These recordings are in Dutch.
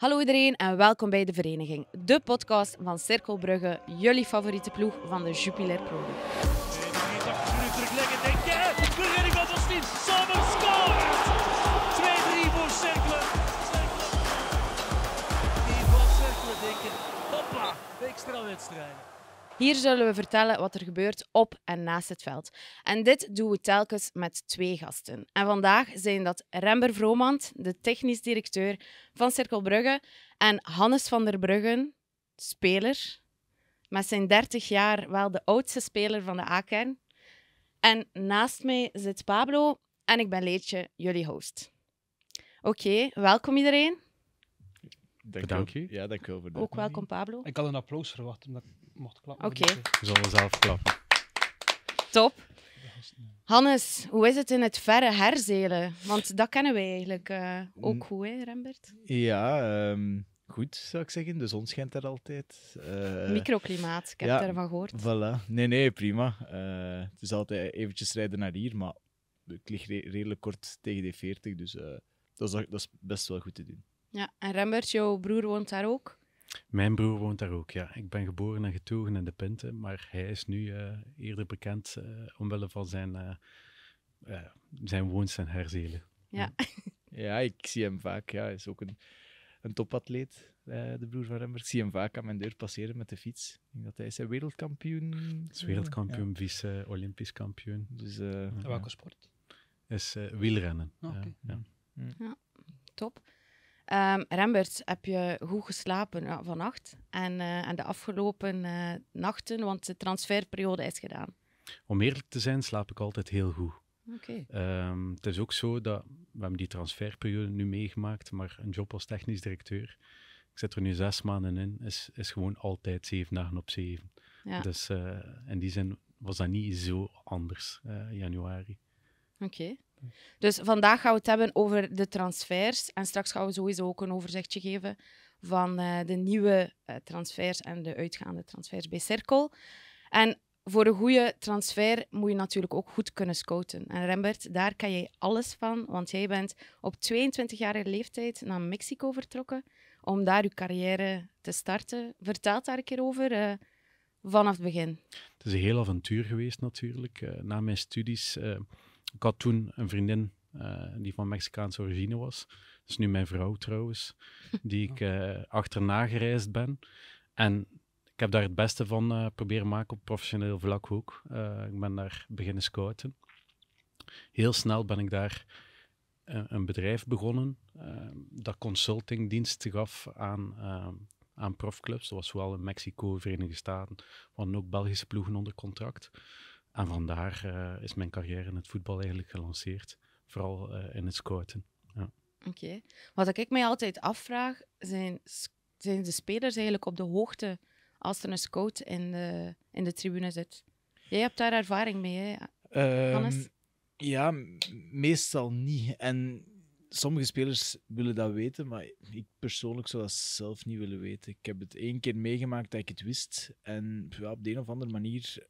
Hallo iedereen en welkom bij de vereniging, de podcast van Cirkelbrugge, jullie favoriete ploeg van de Jupiler 81 minuten van ons team. Sommige score! 2-3 voor cirkelen, cirkelen. 3 voor cirkelen, denk ik. Hoppla, extra wedstrijd. Hier zullen we vertellen wat er gebeurt op en naast het veld. En dit doen we telkens met twee gasten. En vandaag zijn dat Rember Vromand, de technisch directeur van Cirkel Brugge, en Hannes van der Bruggen, speler. Met zijn 30 jaar wel de oudste speler van de A-kern. En naast mij zit Pablo en ik ben Leetje, jullie host. Oké, welkom iedereen. Dank, Ja, dank u wel voor Ook welkom, Pablo. Ik had een applaus verwacht, mocht klappen. Oké. Okay. Zullen zelf klappen. Top. Hannes, hoe is het in het verre Herzelen? Want dat kennen wij eigenlijk eh, ook goed, hè, Rembert? Ja, ehm, goed zou ik zeggen. De zon schijnt er altijd. Uh, Microklimaat, ik heb ja, ervan gehoord. Voilà. Nee, nee, prima. Eh, het is altijd eventjes rijden naar hier, maar ik lig redelijk kort tegen de 40, dus dat is, dat, is, best wel goed te doen. Ja, en Rembert, jouw broer woont daar ook? Mijn broer woont daar ook, ja. Ik ben geboren en getogen in de Pinte, maar hij is nu eh, eerder bekend uh, omwille van zijn, uh, zijn en herzelen. Ja. ja, ik zie hem vaak. Ja. Hij is ook een, een topatleet, de broer van Remberg. Ik zie hem vaak aan mijn deur passeren met de fiets. Ik denk dat hij zijn wereldkampioen... Is wereldkampioen, vice-olympisch kampioen. Dus, en welke sport? Is wielrennen. Ah, okay. ja. ja, mm. top. Ehm, Rembert, heb je goed geslapen ja, vannacht en, eh, de afgelopen eh, nachten, want de transferperiode is gedaan? Om eerlijk te zijn, slaap ik altijd heel goed. Ehm, het is ook zo dat we hebben die transferperiode nu meegemaakt, maar een job als technisch directeur, ik zit er nu zes maanden in, is, is gewoon altijd zeven dagen op zeven. Ja. Dus uh, in die zin was dat niet zo anders, januari. Oké. Dus vandaag gaan we het hebben over de transfers. En straks gaan we sowieso ook een overzichtje geven van eh, de nieuwe eh, transfers en de uitgaande transfers bij Cirkel. En voor een goede transfer moet je natuurlijk ook goed kunnen scouten. En Rembert, daar kan jij alles van, want jij bent op 22-jarige leeftijd naar Mexico vertrokken om daar je carrière te starten. Vertel daar een keer over. Eh, vanaf het begin. Het is een heel avontuur geweest natuurlijk. na mijn studies ik had toen een vriendin eh, die van Mexicaanse origine was. Dat is nu mijn vrouw trouwens, die ik uh, achterna gereisd ben. En ik heb daar het beste van uh, proberen maken op professioneel vlak ook. ik ben daar beginnen scouten. Heel snel ben ik daar een bedrijf begonnen dat consultingdiensten gaf aan, aan profclubs. Dat was zowel in Mexico, Verenigde Staten, maar ook Belgische ploegen onder contract. En vandaar eh, is mijn carrière in het voetbal eigenlijk gelanceerd, vooral eh, in het scouten. Ja. Oké. Wat ik mij altijd afvraag, zijn, zijn de spelers eigenlijk op de hoogte als er een scout in de, in de tribune zit? Jij hebt daar ervaring mee, hè, um, Ja, meestal niet. En sommige spelers willen dat weten, maar ik persoonlijk zou dat zelf niet willen weten. Ik heb het één keer meegemaakt dat ik het wist. En op de een of andere manier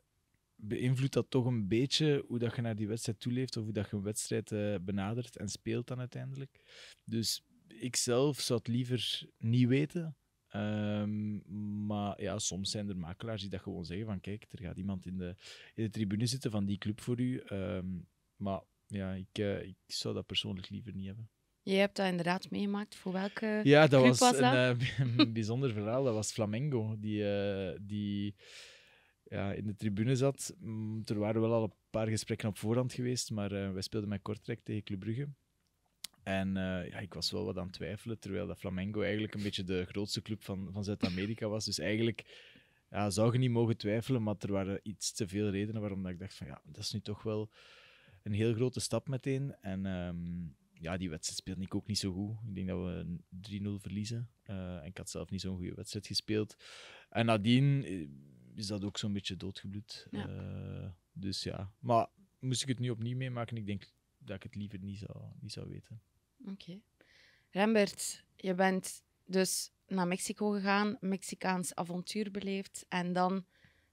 beïnvloedt dat toch een beetje hoe dat je naar die wedstrijd toeleeft of hoe dat je een wedstrijd eh, benadert en speelt dan uiteindelijk. Dus ik zelf zou het liever niet weten. Ehm, maar ja, soms zijn er makelaars die dat gewoon zeggen van kijk, er gaat iemand in de, in de tribune zitten van die club voor u. Ehm, maar ja, ik, eh, ik zou dat persoonlijk liever niet hebben. Je hebt dat inderdaad meegemaakt. Voor welke Ja, dat was, dat? Eh, een, bijzonder verhaal. Dat was Flamengo. Die, die ja, in de tribune zat. Mm, er waren wel al een paar gesprekken op voorhand geweest, maar uh, wij speelden met Kortrijk tegen Club Brugge. En eh, ja, ik was wel wat aan het twijfelen, terwijl dat Flamengo eigenlijk een beetje de grootste club van, van Zuid-Amerika was. Dus eigenlijk ja, zou je niet mogen twijfelen, maar er waren iets te veel redenen waarom dat ik dacht van ja, dat is nu toch wel een heel grote stap meteen. En ehm, ja, die wedstrijd speelde ik ook niet zo goed. Ik denk dat we 3-0 verliezen. Eh, en ik had zelf niet zo'n goede wedstrijd gespeeld. En nadien is dat ook zo'n beetje doodgebloed. Eh, dus ja, maar moest ik het nu opnieuw meemaken, ik denk dat ik het liever niet zou, niet zou weten. Oké. Rembert, je bent dus naar Mexico gegaan, Mexicaans avontuur beleefd en dan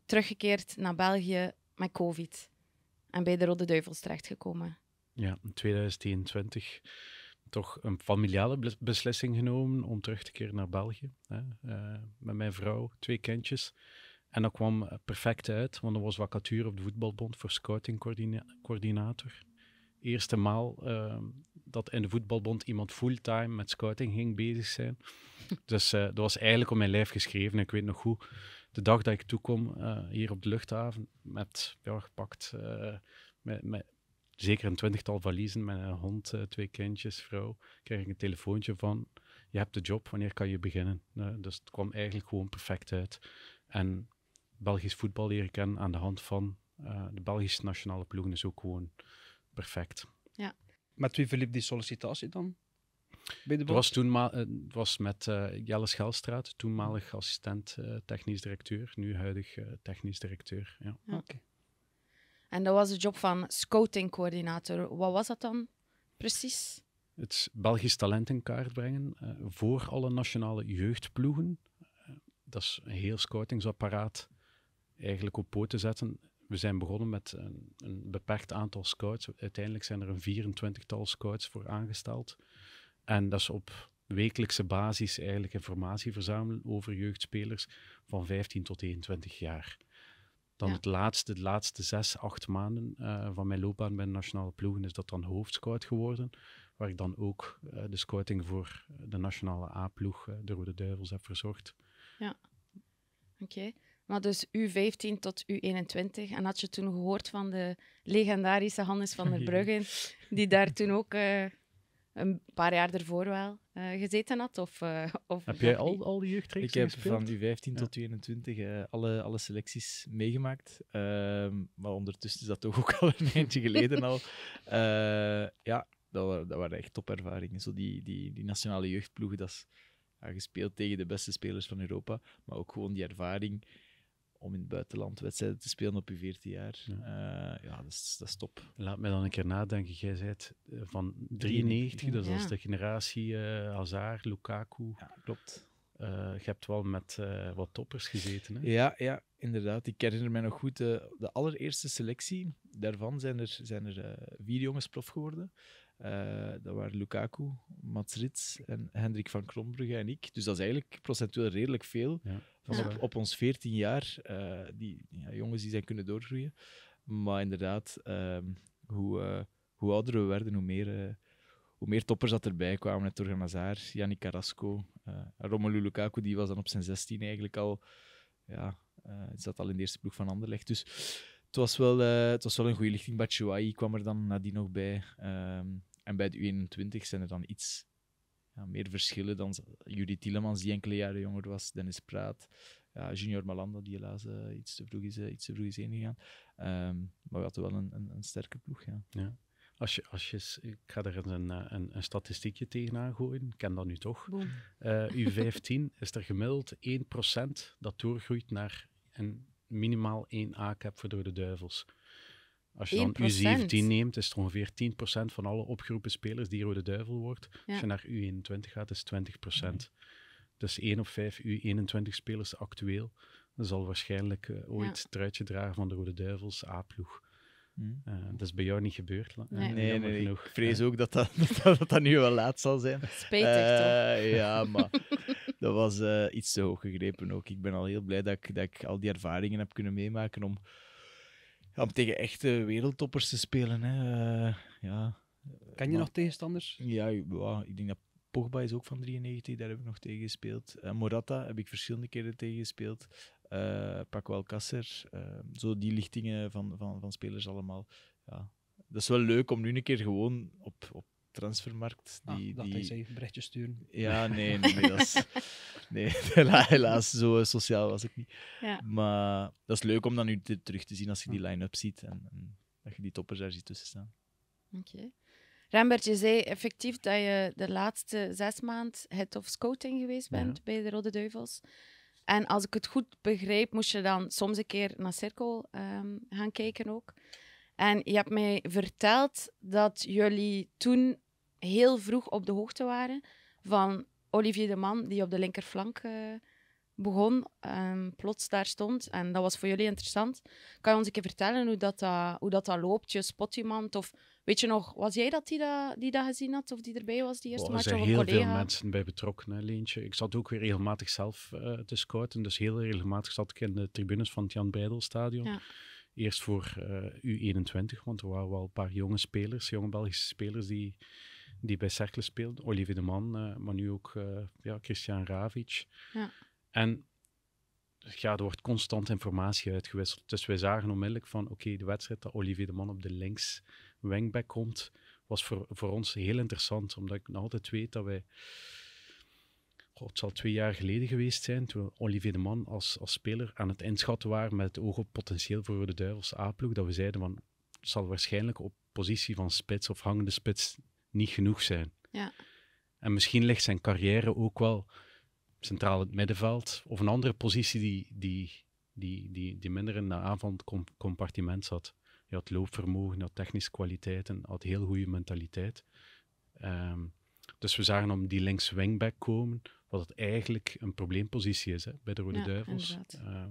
teruggekeerd naar België met COVID en bij de Rode Duivels terechtgekomen. Ja, in 2021 toch een familiale beslissing genomen om terug te keren naar België. Hè? Eh, met mijn vrouw, twee kindjes. En dat kwam eh, perfect uit, want er was vacature op de voetbalbond voor scoutingcoördinator. Eerste maal uh, dat in de voetbalbond iemand fulltime met scouting ging bezig zijn. Dus eh, dat was eigenlijk op mijn lijf geschreven. Ik weet nog hoe, de dag dat ik toekom uh, eh, hier op de luchthaven, met ja, gepakt, met, met, zeker een twintigtal valiezen, met een hond, twee kindjes, vrouw, kreeg ik een telefoontje van, je hebt de job, wanneer kan je beginnen? dus het kwam eigenlijk gewoon perfect uit. En Belgisch voetbal leren kennen aan de hand van eh, de Belgische nationale ploegen is ook gewoon perfect. Ja. Met wie verliep die sollicitatie dan? Bij de het was, toen eh, het was met eh, Jelle Schelstraat, toenmalig assistent technisch directeur, nu huidig technisch directeur. Ja. Oké. En dat was de job van scoutingcoördinator. Wat was dat dan precies? Het Belgisch talent in kaart brengen voor alle nationale jeugdploegen. dat is een heel scoutingsapparaat eigenlijk op poten te zetten. We zijn begonnen met een, een beperkt aantal scouts. Uiteindelijk zijn er een 24-tal scouts voor aangesteld. En dat is op wekelijkse basis eigenlijk informatie verzamelen over jeugdspelers van 15 tot 21 jaar. Dan het laatste, de laatste zes, acht maanden eh, van mijn loopbaan bij de nationale ploegen is dat dan hoofdscout geworden. Waar ik dan ook eh, de scouting voor de nationale A-ploeg, eh, de Rode Duivels, heb verzorgd. Ja, oké. Maar dus U15 tot U21. En had je toen gehoord van de legendarische Hannes van der Bruggen, die daar toen ook eh, een paar jaar ervoor wel eh, gezeten had? Of, eh, of heb jij al, al die gespeeld? Ik heb van U15 tot U21 alle, alle selecties meegemaakt. Ehm, maar ondertussen is dat toch ook al een eentje geleden al. ja, dat waren, echt topervaringen. Zo die, die, die nationale jeugdploegen, dat is gespeeld tegen de beste spelers van Europa. Maar ook gewoon die ervaring om in het buitenland wedstrijden te spelen op je 14 jaar. Ja, eh, ja dat, is, dat top. Laat mij dan een keer nadenken. Jij bent eh, van 93, dus dat is als de generatie uh, Hazard, Lukaku. klopt. je hebt wel met wat toppers gezeten. Hè? Ja, ja, inderdaad. Ik herinner mij nog goed de allereerste selectie. Daarvan zijn er, zijn er vier jongens prof geworden. Eh, dat waren Lukaku, Mats Rits en Hendrik van Krombrugge en ik. Dus dat is eigenlijk procentueel redelijk veel. van op, ons 14 jaar, eh, die ja, jongens die zijn kunnen doorgroeien. Maar inderdaad, ehm, hoe, eh, hoe ouder we werden, hoe meer, hoe meer toppers dat erbij kwamen. Net Torgan Hazard, Yannick Carrasco, Romelu Lukaku, die was dan op zijn 16 eigenlijk al... Ja, zat al in de eerste broek van Anderlecht. Dus het, was wel, uh, het was wel een goede lichting. Batshuayi kwam er dan nadien nog bij. Ehm, en bij de U21 zijn er dan iets ja, meer verschillen dan Judith Tielemans, die enkele jaren jonger was. Dennis Praat, ja, Junior Malanda, die helaas eh, iets, te vroeg is, eh, iets te vroeg is ingegaan. Um, ehm, maar we hadden wel een, een, een sterke ploeg. Ja. ja. Als je, als je, ik ga er een, een, een, statistiekje tegenaan gooien. Ik ken dat nu toch. U15 is er gemiddeld 1% dat doorgroeit naar een minimaal één A-cap voor door de duivels. Als je dan U17 neemt, is het ongeveer 10% van alle opgeroepen spelers die Rode Duivel wordt. Als je naar U21 gaat, is het 20%. Dus 1 op 5 U21-spelers actueel zal waarschijnlijk eh, ooit het truitje dragen van de Rode Duivels, A-ploeg. Hmm. Eh, dat is bij jou niet gebeurd. Eh, nee, nee, nee ik vrees ook dat dat, dat dat, nu wel laat zal zijn. Spijtig, uh, toch? Ja, maar... dat was eh, iets te hoog gegrepen ook. Ik ben al heel blij dat ik, dat ik al die ervaringen heb kunnen meemaken om, om tegen echte wereldtoppers te spelen. Hè. Eh, ja. Kan je nog tegenstanders? Ja, ik denk dat Pogba is ook van 93, daar heb ik nog tegen gespeeld. Uh, Morata heb ik verschillende keren tegen gespeeld. Uh, Paco Alcacer, ehm, zo die lichtingen van, van, van spelers allemaal. Ja. Dat is wel leuk om nu een keer gewoon op, op transfermarkt. Die, ah, die... even een berichtje sturen. Ja, nee, nee, dat is... nee helaas, zo sociaal was ik niet. Ja. Maar dat is leuk om dan nu terug te zien als je die line-up ziet en, en, dat je die toppers daar ziet tussen staan. Oké. Okay. Rambert, je zei effectief dat je de laatste zes maanden head of scouting geweest bent bij de Rode Duivels. En als ik het goed begreep, moest je dan soms een keer naar Cirkel ehm, gaan kijken ook. En je hebt mij verteld dat jullie toen heel vroeg op de hoogte waren van Olivier de Man, die op de linkerflank eh, begon, ehm, plots daar stond. En dat was voor jullie interessant. Kan je ons een keer vertellen hoe dat, uh, hoe dat, dat loopt? Je spot iemand of weet je nog, was jij dat die dat, die dat gezien had of die erbij was die eerste match? Er zijn heel veel mensen bij betrokken, hè, Leentje. Ik zat ook weer regelmatig zelf eh, te scouten. Dus heel regelmatig zat ik in de tribunes van het Jan Breidelstadion. Ja. Eerst voor eh, U21, want er waren wel een paar jonge spelers, jonge Belgische spelers die die bij Cercle speelde. Olivier de Man, eh, maar nu ook eh, ja, Christian Ravic. Ja. En ja, er wordt constant informatie uitgewisseld. Dus wij zagen onmiddellijk van, oké, de wedstrijd dat Olivier de Man op de links wingback komt, was voor, voor ons heel interessant, omdat ik nog altijd weet dat wij... het zal twee jaar geleden geweest zijn, toen Olivier de Man als, als speler aan het inschatten waren met het oog op potentieel voor de Duivels A-ploeg, dat we zeiden van, het zal waarschijnlijk op positie van spits of hangende spits niet genoeg zijn. Ja. En misschien ligt zijn carrière ook wel centraal in het middenveld of een andere positie die, die, die, die, die minder in de aanvalcompartiment zat. je had loopvermogen, had technische kwaliteiten, had heel goede mentaliteit. Ehm, dus we zagen om die links wingback komen, wat het eigenlijk een probleempositie is hè, bij de Rode Duivels. Ehm,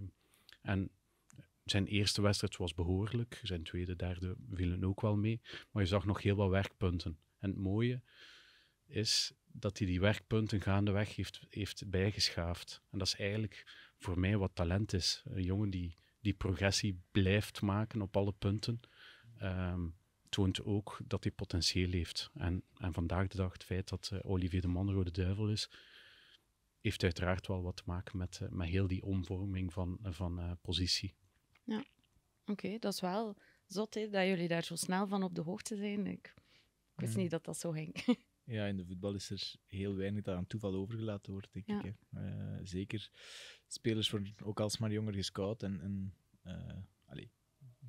en zijn eerste wedstrijd was behoorlijk, zijn tweede, derde vielen ook wel mee, maar je zag nog heel wat werkpunten. En het mooie is dat hij die werkpunten gaandeweg heeft, heeft bijgeschaafd. En dat is eigenlijk voor mij wat talent is. Een jongen die, die progressie blijft maken op alle punten, ehm, toont ook dat hij potentieel heeft. En, en vandaag de dag, het feit dat eh, Olivier de Man Rode Duivel is, heeft uiteraard wel wat te maken met, eh, met heel die omvorming van, van eh, positie. Ja, oké, dat is wel zot hè, dat jullie daar zo snel van op de hoogte zijn. Ik ik wist mm. niet dat dat zo ging. Ja, in de voetbal is er heel weinig dat aan toeval overgelaten wordt, denk ik. Hè. Eh, zeker, spelers worden ook alsmaar jonger gescout. En, en eh, allez,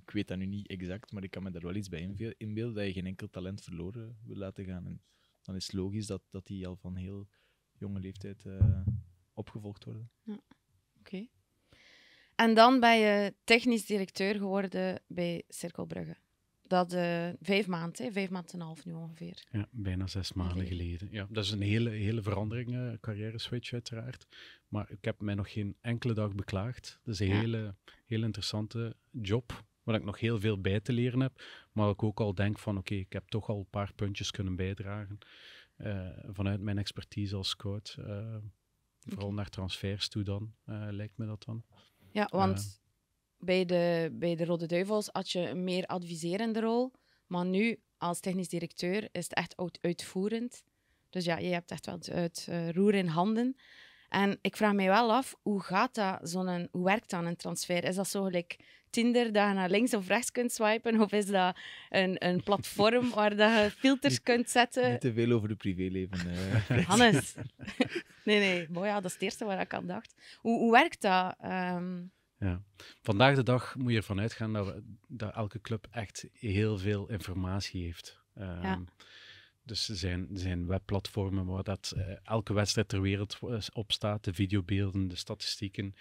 ik weet dat nu niet exact, maar ik kan me daar wel iets bij inbeelden dat je geen enkel talent verloren wil laten gaan. En dan is het logisch dat, dat die al van heel jonge leeftijd eh, opgevolgd worden. Ja, oké. En dan ben je technisch directeur geworden bij Cirkel Brugge. Dat eh, vijf maanden, vijf maanden en een half nu ongeveer. Ja, bijna zes maanden geleden. Ja, dat is een hele, hele verandering, eh, carrière switch uiteraard. Maar ik heb mij nog geen enkele dag beklaagd. Dat is een hele, hele interessante job, waar ik nog heel veel bij te leren heb. Maar ik ook al denk van, oké, ik heb toch al een paar puntjes kunnen bijdragen eh, vanuit mijn expertise als coach. Vooral naar transfers toe dan, lijkt me dat dan. Ja, want bij de, bij de Rode Duivels had je een meer adviserende rol. Maar nu, als technisch directeur, is het echt uitvoerend. Dus ja, je hebt echt wel het, uh, eh, roer in handen. En ik vraag mij wel af, hoe gaat dat, zo'n, hoe werkt dan een transfer? Is dat zo Tinder, dat je naar links of rechts kunt swipen? Of is dat een, een platform waar dat je filters kunt zetten? Niet te veel over de privéleven. Eh, Hannes. nee, nee. Maar ja, dat is het eerste waar ik aan dacht. Hoe, hoe werkt dat? Ehm, ja. Vandaag de dag moet je ervan uitgaan dat, we, dat elke club echt heel veel informatie heeft. Ehm, dus er zijn, zijn webplatformen waar dat, eh, elke wedstrijd ter wereld op staat. De videobeelden, de statistieken.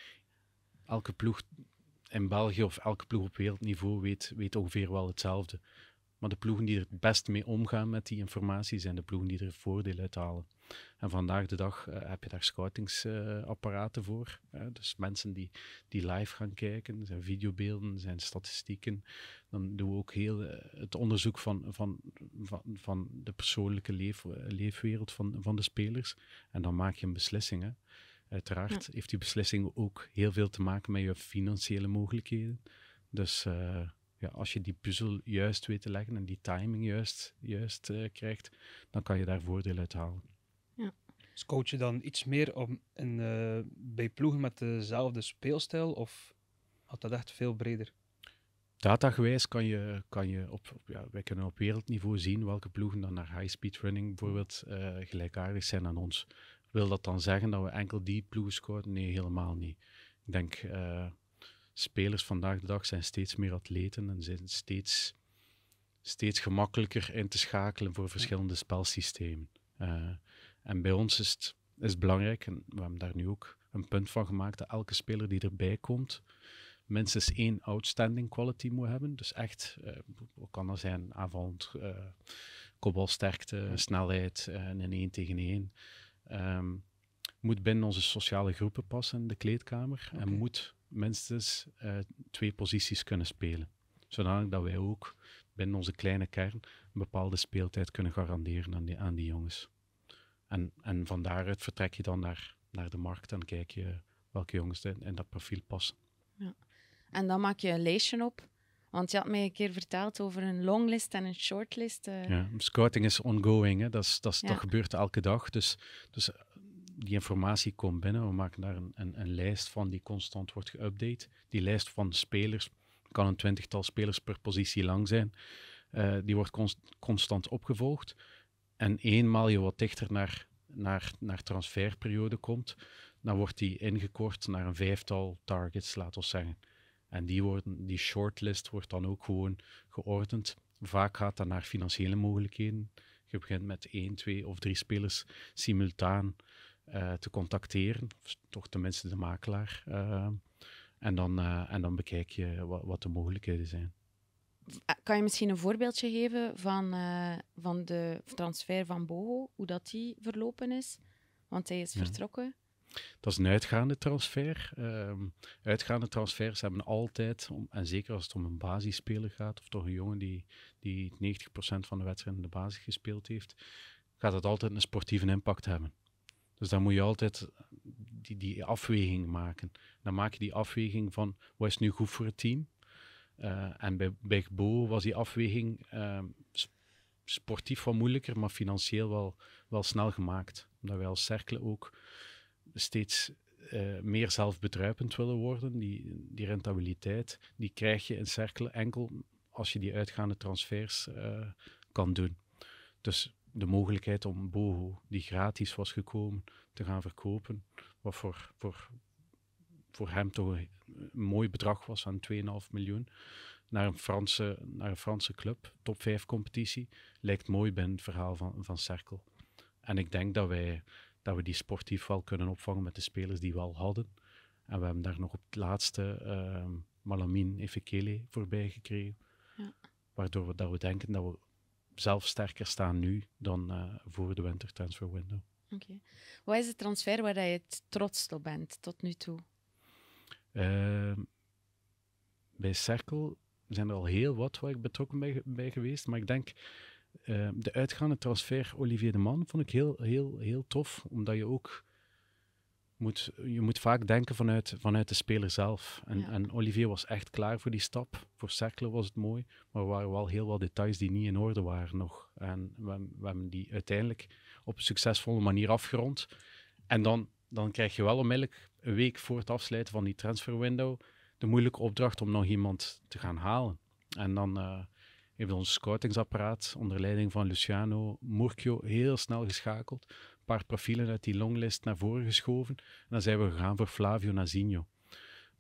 Elke ploeg in België of elke ploeg op wereldniveau weet, weet ongeveer wel hetzelfde. Maar de ploegen die er het best mee omgaan met die informatie zijn de ploegen die er voordeel uit halen. En vandaag de dag eh, heb je daar scoutingsapparaten voor. dus mensen die, die live gaan kijken, zijn videobeelden, zijn statistieken. Dan doen we ook heel eh, het onderzoek van, van, van, van de persoonlijke eh, leefwereld van, van de spelers. En dan maak je een beslissing. Uiteraard heeft die beslissing ook heel veel te maken met je financiële mogelijkheden. Dus ja, als je die puzzel juist weet te leggen en die timing juist, juist krijgt, dan kan je daar voordeel uit halen. Dus je dan iets meer om in, eh, bij ploegen met dezelfde speelstijl of had dat echt veel breder? Datagewijs kan je, kan je op, op ja, wij kunnen op wereldniveau zien welke ploegen dan naar high-speed running bijvoorbeeld uh, gelijkaardig zijn aan ons. Wil dat dan zeggen dat we enkel die ploegen scoren? Nee, helemaal niet. Ik denk, uh, spelers vandaag de dag zijn steeds meer atleten en zijn steeds, steeds gemakkelijker in te schakelen voor verschillende spelsystemen. En bij ons is het, is belangrijk, en we hebben daar nu ook een punt van gemaakt, dat elke speler die erbij komt, minstens één outstanding quality moet hebben. Dus echt, wat eh, kan dat zijn? Aanvallend, uh, kopbalsterkte, snelheid en eh, uh, een één tegen één. Ehm, moet binnen onze sociale groepen passen in de kleedkamer en moet minstens twee posities kunnen spelen. Zodanig dat wij ook binnen onze kleine kern een bepaalde speeltijd kunnen garanderen aan die, aan die jongens. En, en van daaruit vertrek je dan naar, naar de markt en kijk je welke jongens in, dat profiel passen. Ja. En dan maak je een lijstje op. Want je had mij een keer verteld over een longlist en een shortlist. Eh. Ja, scouting is ongoing. Hè. Dat, is, dat, is, gebeurt elke dag. Dus, dus eh, die informatie komt binnen. We maken daar een, een, een lijst van die constant wordt geüpdate. Die lijst van spelers kan een twintigtal spelers per positie lang zijn. Eh, die wordt constant opgevolgd. En eenmaal je wat dichter naar, naar, naar transferperiode komt, dan wordt die ingekort naar een vijftal targets, laten we zeggen. En die, worden, die shortlist wordt dan ook gewoon geordend. Vaak gaat dat naar financiële mogelijkheden. Je begint met één, twee of drie spelers simultaan eh, te contacteren, of toch tenminste de makelaar. Eh, en, dan, eh, en dan bekijk je wat, wat de mogelijkheden zijn. Eh, kan je misschien een voorbeeldje geven van, eh, van de transfer van Bogo, hoe dat die verlopen is? Want hij is mhm. vertrokken. Dat is een uitgaande transfer. Ehm, uitgaande transfers hebben altijd, en zeker als het om een basisspeler gaat, of toch een jongen die, die 90% van de wedstrijd in de basis gespeeld heeft, gaat dat altijd een sportieve impact hebben. Dus dan moet je altijd eh, die, die afweging maken. Dan maak je die afweging van wat is nu goed voor het team eh, en bij, bij Gbo was die afweging ehm, sportief wat moeilijker, maar financieel wel, wel snel gemaakt. Omdat wij als Cercle ook steeds eh, meer zelfbedruipend willen worden. Die, die rentabiliteit, die krijg je in Cercle enkel als je die uitgaande transfers eh, kan doen. Dus de mogelijkheid om Boho, die gratis was gekomen, te gaan verkopen, wat voor, voor, voor hem toch een mooi bedrag was aan 2,5 miljoen. Naar een, Franse, naar een Franse club, top 5 competitie. Lijkt mooi bij het verhaal van, van Cerkel. En ik denk dat, wij, dat we die sportief wel kunnen opvangen met de spelers die we al hadden. En we hebben daar nog op het laatste uh, ehm, Malamin Efekele voorbij gekregen. Ja. Waardoor we, dat we denken dat we zelf sterker staan nu dan eh, voor de window Oké. Okay. Wat is de transfer waar je het trots op bent tot nu toe? Ehm, bij Cerkel zijn er al heel wat waar ik betrokken bij, bij geweest, maar ik denk ehm, de uitgaande transfer Olivier de Man vond ik heel, heel, heel tof, omdat je ook moet, je moet vaak denken vanuit, vanuit de speler zelf. En, en Olivier was echt klaar voor die stap. Voor Cercle was het mooi, maar er waren wel heel wat details die niet in orde waren nog. En we, we hebben die uiteindelijk op een succesvolle manier afgerond. En dan, dan krijg je wel onmiddellijk een week voor het afsluiten van die transferwindow de moeilijke opdracht om nog iemand te gaan halen. En dan uh, heeft ons scoutingsapparaat onder leiding van Luciano Murcio heel snel geschakeld. Een paar profielen uit die longlist naar voren geschoven. En dan zijn we gegaan voor Flavio Nazinho.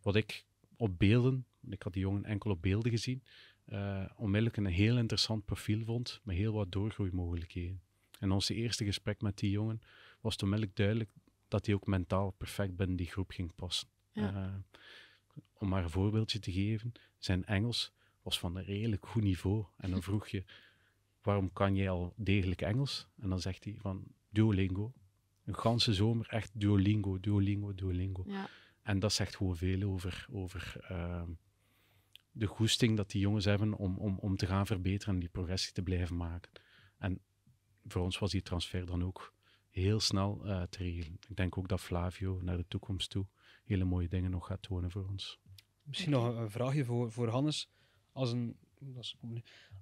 Wat ik op beelden, ik had die jongen enkel op beelden gezien, eh, onmiddellijk een heel interessant profiel vond met heel wat doorgroeimogelijkheden. En ons eerste gesprek met die jongen was onmiddellijk duidelijk dat hij ook mentaal perfect binnen die groep ging passen. Eh, om maar een voorbeeldje te geven, zijn Engels was van een redelijk goed niveau. En dan vroeg je, waarom kan jij al degelijk Engels? En dan zegt hij van Duolingo. Een ganse zomer echt Duolingo, Duolingo, Duolingo. Ja. En dat zegt gewoon veel over, over ehm, de goesting dat die jongens hebben om, om, om te gaan verbeteren en die progressie te blijven maken. En voor ons was die transfer dan ook heel snel eh, te regelen. Ik denk ook dat Flavio naar de toekomst toe hele mooie dingen nog gaat tonen voor ons. Misschien nog een vraagje voor, voor Hannes. Als een,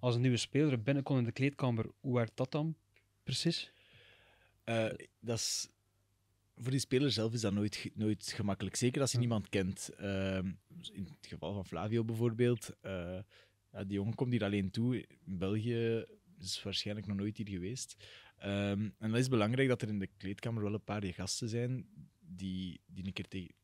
als een nieuwe speler binnenkomt in de kleedkamer, hoe werkt dat dan precies? Eh, dat is, voor die speler zelf is dat nooit, nooit gemakkelijk. Zeker als je niemand kent. Ehm, in het geval van Flavio bijvoorbeeld. Eh, ja, die jongen komt hier alleen toe. In België is waarschijnlijk nog nooit hier geweest. Ehm, en dat is belangrijk dat er in de kleedkamer wel een paar die gasten zijn die, die een keer tegen,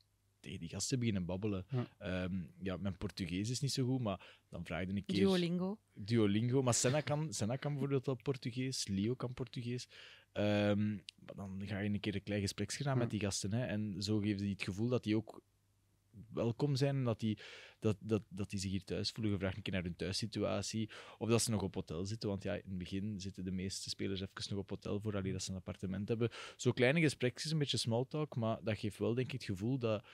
tegen die gasten beginnen babbelen. Ja. Ehm, ja. mijn Portugees is niet zo goed, maar dan vraag je een keer... Duolingo. Duolingo, maar Senna kan, Senna kan bijvoorbeeld wel Portugees, Leo kan Portugees. Ehm, maar dan ga je een keer een klein gesprekje gaan met die gasten. Hè, en zo geven hij het gevoel dat die ook welkom zijn. Dat die, dat, dat, dat die zich hier thuis voelen. Je een keer naar hun thuissituatie. Of dat ze nog op hotel zitten. Want ja, in het begin zitten de meeste spelers even nog op hotel voor alleen dat ze een appartement hebben. Zo kleine gesprekjes, een beetje small talk. Maar dat geeft wel, denk ik, het gevoel dat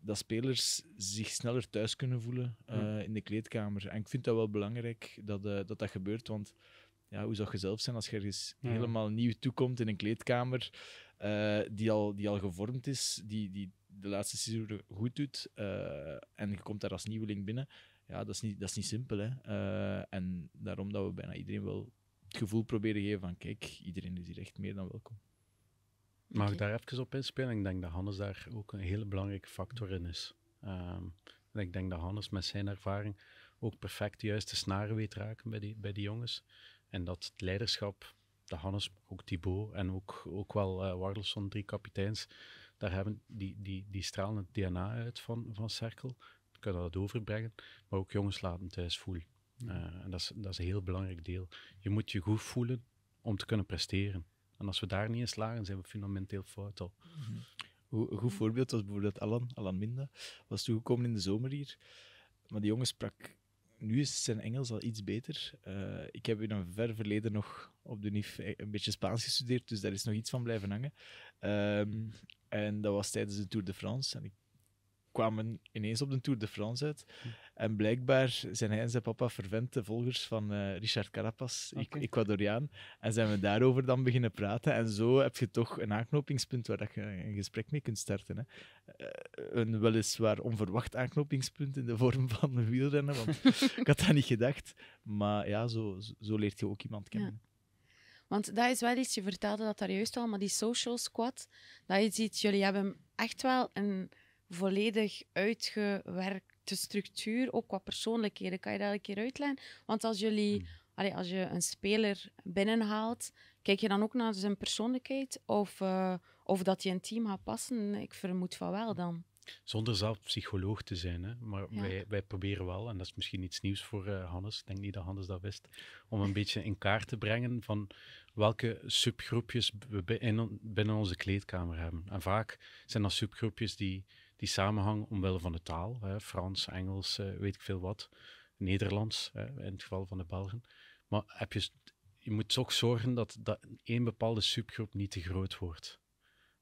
dat spelers zich sneller thuis kunnen voelen eh, in de kleedkamer. En ik vind dat wel belangrijk dat eh, dat, dat gebeurt, want ja, hoe zou je zelf zijn als je ergens helemaal nieuw toekomt in een kleedkamer eh, die, al, die al gevormd is, die, die de laatste seizoen goed doet eh, en je komt daar als nieuweling binnen, ja, dat is niet, dat is niet simpel. Hè? Eh, en daarom dat we bijna iedereen wel het gevoel proberen geven van kijk, iedereen is hier echt meer dan welkom. Mag ik daar even op inspelen? Ik denk dat Hannes daar ook een hele belangrijke factor in is. Ehm, en ik denk dat Hannes met zijn ervaring ook perfect de juiste snaren weet raken bij die, bij die jongens. En dat het leiderschap, de Hannes, ook Thibaut en ook, ook wel uh, drie kapiteins, daar hebben die, die, die stralen het DNA uit van, van cirkel kunnen dat overbrengen, maar ook jongens laten thuis voelen. Mm. Eh, en dat is, dat is een heel belangrijk deel. Je moet je goed voelen om te kunnen presteren. En als we daar niet in slagen, zijn we fundamenteel fout al. Mm-hmm. Een goed mm. voorbeeld was bijvoorbeeld Alan, Alan Minda, was toegekomen in de zomer hier. Maar die jongen sprak, nu is zijn Engels al iets beter. Eh, ik heb in een ver verleden nog op de NIF e een beetje Spaans gestudeerd, dus daar is nog iets van blijven hangen. Um, en dat was tijdens de Tour de France. En ik kwam ineens op de Tour de France uit. En blijkbaar zijn hij en zijn papa vervente volgers van eh, Richard Carapaz, okay. Ecuadoriaan. En zijn we daarover dan beginnen praten. En zo heb je toch een aanknopingspunt waar dat je een gesprek mee kunt starten. Hè. Eh, een weliswaar onverwacht aanknopingspunt in de vorm van wielrennen, want ik had dat niet gedacht. Maar ja, zo, zo leert je ook iemand kennen. Want dat is wel iets, je vertelde dat daar juist al, maar die social squad, dat je ziet, jullie hebben echt wel een volledig uitgewerkte structuur, ook qua persoonlijkheden. Kan je dat een keer uitleggen? Want als jullie, hmm. als je een speler binnenhaalt, kijk je dan ook naar zijn persoonlijkheid of, uh, of dat je een team gaat passen? Ik vermoed van wel dan. Zonder zelf psycholoog te zijn. Hè? Maar wij, wij proberen wel, en dat is misschien iets nieuws voor eh, Hannes, ik denk niet dat Hannes dat wist, om een beetje in kaart te brengen van welke subgroepjes we binnen, onze kleedkamer hebben. En vaak zijn dat subgroepjes die, die samenhangen omwille van de taal. Hè? Frans, Engels, eh, weet ik veel wat. Nederlands, hè? in het geval van de Belgen. Maar heb je, je moet ook zorgen dat, dat één bepaalde subgroep niet te groot wordt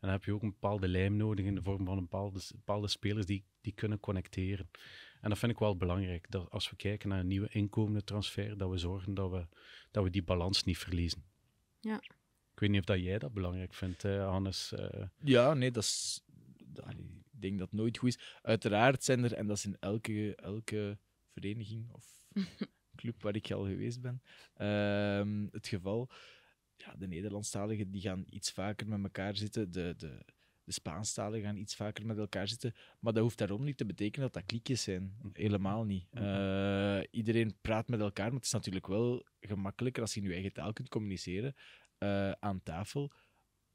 dan heb je ook een bepaalde lijm nodig in de vorm van een bepaalde, spelers die, die kunnen connecteren. En dat vind ik wel belangrijk, dat als we kijken naar een nieuwe inkomende transfer, dat we zorgen dat we, dat we die balans niet verliezen. Ja. Ik weet niet of dat jij dat belangrijk vindt, eh, Hannes. Eh. Ja, nee, dat Ik denk dat het nooit goed is. Uiteraard zijn er, en dat is in elke, elke vereniging of club waar ik al geweest ben, ehm, het geval ja, de Nederlandstaligen die gaan iets vaker met elkaar zitten. De, de, de Spaanstaligen gaan iets vaker met elkaar zitten. Maar dat hoeft daarom niet te betekenen dat dat klikjes zijn. Helemaal niet. Mhm. Eh, iedereen praat met elkaar, maar het is natuurlijk wel gemakkelijker als je in je eigen taal kunt communiceren eh, aan tafel.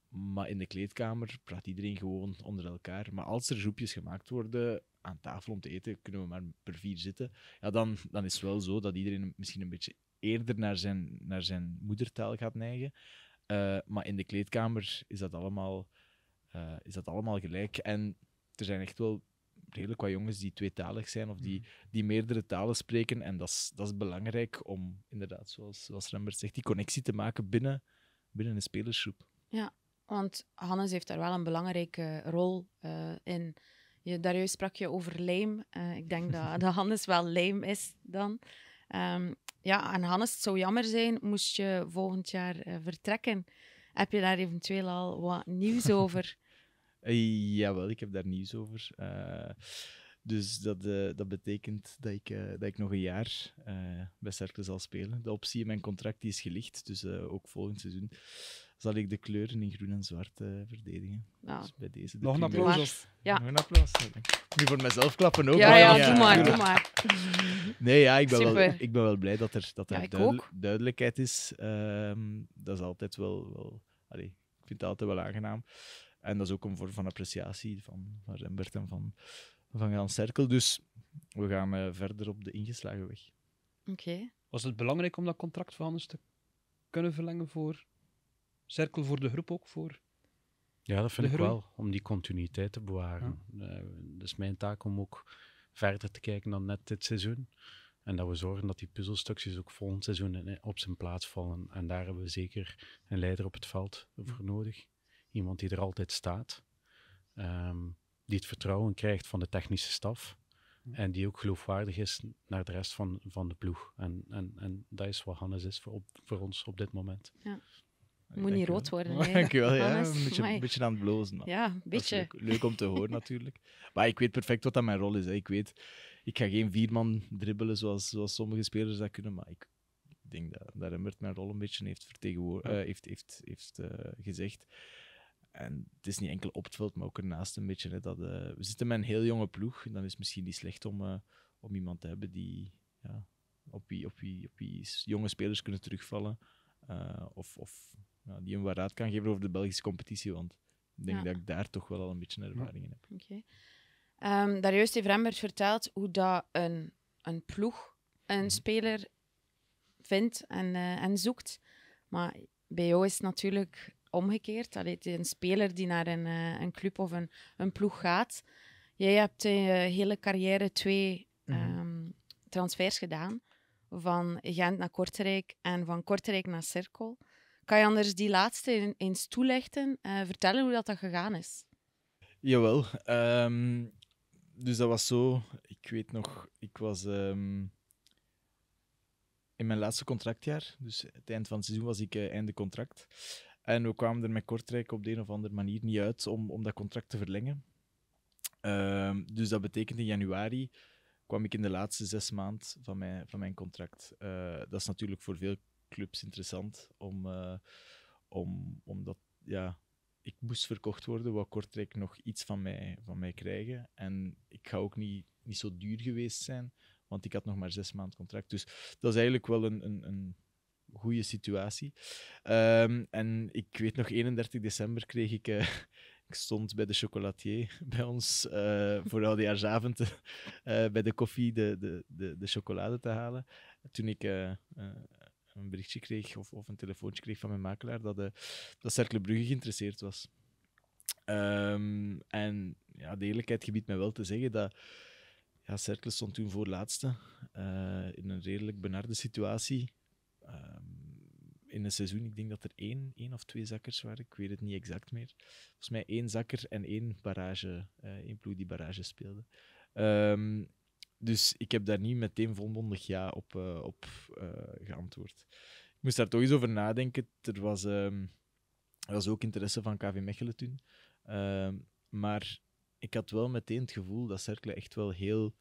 Maar in de kleedkamer praat iedereen gewoon onder elkaar. Maar als er groepjes gemaakt worden aan tafel om te eten, kunnen we maar per vier zitten. Ja, dan, dan is het wel zo dat iedereen misschien een beetje eerder naar zijn, naar zijn moedertaal gaat neigen. Eh, maar in de kleedkamer is dat, allemaal, eh, is dat allemaal gelijk. En er zijn echt wel redelijk wat jongens die tweetalig zijn of die, mhm. die meerdere talen spreken. En dat is, dat is belangrijk om, inderdaad, zoals, zoals Rembert zegt, die connectie te maken binnen, binnen een spelersgroep. Ja, want Hannes heeft daar wel een belangrijke rol eh, in. Je, sprak je over lijm. ik denk dat, dat Hannes wel lijm is dan. Um, ja, en Hannes, het zou jammer zijn moest je volgend jaar eh, vertrekken. Heb je daar eventueel al wat nieuws over? Eh, jawel, ik heb daar nieuws over. Eh, dus dat, dat betekent dat ik, dat ik nog een jaar bij Cercle zal spelen. De optie in mijn contract die is gelicht, dus ook volgend seizoen zal ik de kleuren in groen en zwart eh, verdedigen. Nou. bij deze Nog een applaus. Ja. Nog een applaus. Nu voor mezelf klappen ook. Ja, ja, ja. doe maar, maar. Nee, ja, ik ben, wel, ik ben wel blij dat er, dat er duidelijkheid is. Ehm, dat is altijd wel... wel ik vind het altijd wel aangenaam. En dat is ook een vorm van appreciatie van, van Rembert en van, van Jan Cerkel. Dus we gaan eh, verder op de ingeslagen weg. Oké. Was het belangrijk om dat contract van Hannes te kunnen verlengen voor cirkel voor de groep ook? Voor ja, dat vind ik wel, om die continuïteit te bewaren. Ja. Eh, dat is mijn taak om ook verder te kijken dan net dit seizoen. En dat we zorgen dat die puzzelstukjes ook volgend seizoen eh, op zijn plaats vallen. En daar hebben we zeker een leider op het veld voor nodig. Iemand die er altijd staat. Ehm, die het vertrouwen krijgt van de technische staf. En die ook geloofwaardig is naar de rest van, van de ploeg. En, en, en dat is wat Hannes is voor, op, voor ons op dit moment. Ja. Moet niet rood worden. Nee. Dankjewel, ja. Een beetje, een beetje, aan het blozen. Ja, beetje. Leuk, om te horen natuurlijk. Maar ik weet perfect wat dat mijn rol is. Hè. Ik weet, ik ga geen vierman dribbelen zoals, zoals sommige spelers dat kunnen, maar ik denk dat, dat Remmert mijn rol een beetje heeft, vertegenwoordigd, eh, heeft, heeft, heeft eh, gezegd. En het is niet enkel op het veld, maar ook ernaast een beetje. dat, eh, we zitten met een heel jonge ploeg. dan is het misschien niet slecht om, om iemand te hebben die, ja, op, wie, op, wie, op wie jonge spelers kunnen terugvallen. of, of ja, die een raad kan geven over de Belgische competitie. Want ik denk dat ik daar toch wel al een beetje ervaring in heb. Oké. Okay. Ehm, heeft Rembert verteld hoe dat een, een ploeg een mhm. speler vindt en, eh, en zoekt. Maar bij jou is het natuurlijk omgekeerd. Allee, een speler die naar een, eh, een club of een, een ploeg gaat. Jij hebt in eh, je hele carrière twee mm transfers gedaan. Van Gent naar Kortrijk en van Kortrijk naar Cirkel. Kan je anders die laatste eens toelichten? en eh, vertellen hoe dat, dat gegaan is? Jawel. Ehm, dus dat was zo. Ik weet nog, ik was ehm, in mijn laatste contractjaar. Dus het eind van het seizoen was ik uh, einde contract. En we kwamen er met Kortrijk op de een of andere manier niet uit om, om dat contract te verlengen. Ehm, dus dat betekent in januari kwam ik in de laatste zes maanden van mijn, van mijn contract. Eh, dat is natuurlijk voor veel clubs interessant om, eh, om, omdat ja, ik moest verkocht worden, wat Kortrijk nog iets van mij, van mij krijgen. En ik ga ook niet, niet zo duur geweest zijn, want ik had nog maar zes maand contract. Dus dat is eigenlijk wel een, een, een goede situatie. Ehm, en ik weet nog, 31 december kreeg ik. Eh, ik stond bij de chocolatier bij ons uh, voor oudejaarsavond uh, bij de koffie de, de, de, de chocolade te halen. Toen ik een berichtje kreeg of, of een telefoontje kreeg van mijn makelaar dat, de eh, dat Cercle Brugge geïnteresseerd was. Ehm, en ja, de eerlijkheid gebiedt mij wel te zeggen dat ja, Cercle stond toen voor laatste eh, in een redelijk benarde situatie. Ehm, in een seizoen, ik denk dat er één, één of twee zakkers waren, ik weet het niet exact meer. Volgens mij één zakker en één barrage, eh, één ploeg die barrage speelde. Ehm, dus ik heb daar niet meteen volmondig ja op, eh, op eh, geantwoord. Ik moest daar toch eens over nadenken. Er was, ehm, er was ook interesse van KV Mechelen toen. Ehm, maar ik had wel meteen het gevoel dat Cercle echt wel heel,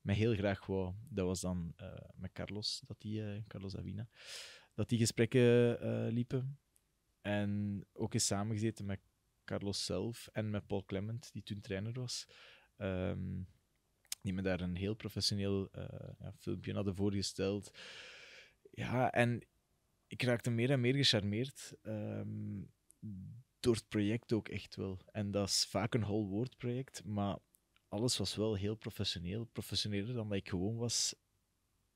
mij heel graag wou. Dat was dan eh, met Carlos, dat die, Carlos Avina, dat die gesprekken liepen. En ook eens samengezeten met Carlos zelf en met Paul Clement, die toen trainer was. Um, die me daar een heel professioneel uh, ja, filmpje hadden voorgesteld. Ja, en ik raakte meer en meer gecharmeerd ehm, door het project ook echt wel. En dat is vaak een whole woord project, maar alles was wel heel professioneel. Professioneler dan dat ik gewoon was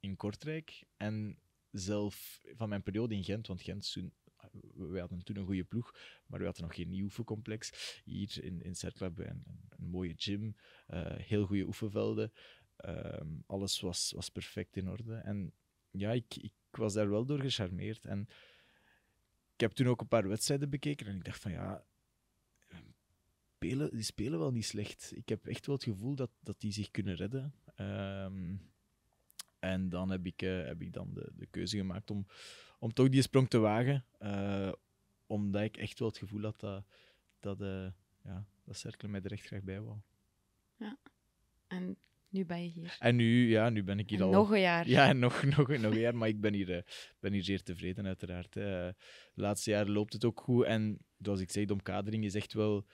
in Kortrijk. En zelf van mijn periode in Gent, want Gent is toen we hadden toen een goede ploeg, maar we hadden nog geen nieuw oefencomplex. Hier in, in hebben een, een mooie gym, eh, heel goede oefenvelden. Ehm, alles was, was perfect in orde. En ja, ik, ik was daar wel door gecharmeerd. En ik heb toen ook een paar wedstrijden bekeken en ik dacht van ja, spelen, die spelen wel niet slecht. Ik heb echt wel het gevoel dat, dat die zich kunnen redden. Ehm, en dan heb ik, eh, heb ik dan de, de keuze gemaakt om, om toch die sprong te wagen. Eh, omdat ik echt wel het gevoel had dat, dat, uh, ja, dat cirkel mij er echt graag bij wou. Ja. En nu ben je hier. En nu, ja, nu ben ik hier al. Nog een jaar. Ja, nog, nog, nog een jaar. Maar ik ben hier, eh, ben hier zeer tevreden, uiteraard. laatste jaar loopt het ook goed. En zoals ik zei, de omkadering is echt wel